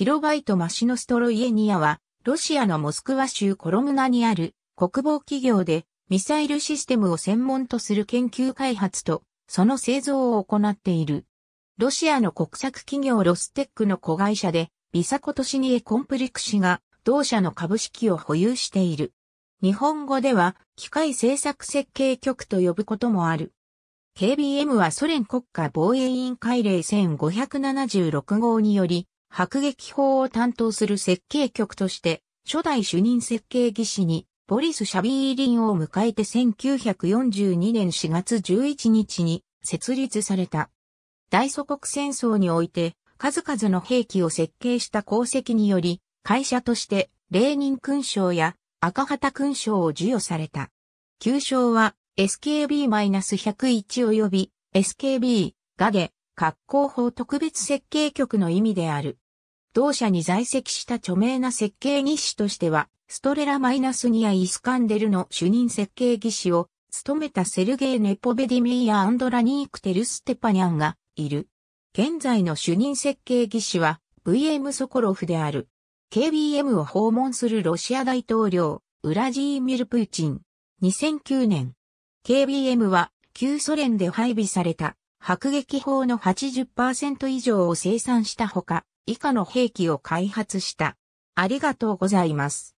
キロバイト・マシノストロイエニアは、ロシアのモスクワ州コロムナにある国防企業でミサイルシステムを専門とする研究開発と、その製造を行っている。ロシアの国策企業ロステックの子会社で、ビサコトシニエ・コンプリク氏が同社の株式を保有している。日本語では機械製作設計局と呼ぶこともある。KBM はソ連国家防衛委員会令1576号により迫撃砲を担当する設計局として、初代主任設計技師に、ボリス・シャビーリンを迎えて1942年4月11日に設立された。大祖国戦争において、数々の兵器を設計した功績により、会社として、レーニン勲章や赤旗勲章を授与された。旧章は SKB-101 及び SKB ガゲ、格好法特別設計局の意味である。同社に在籍した著名な設計技師としては、ストレラ・マイナスニア・イスカンデルの主任設計技師を務めたセルゲイ・ネポベディミーやアンドラニーク・テルステパニャンがいる。現在の主任設計技師は VM ソコロフである。KBM を訪問するロシア大統領、ウラジーミル・プーチン。2009年。KBM は旧ソ連で配備された迫撃砲の80%以上を生産したほか、以下の兵器を開発した。ありがとうございます。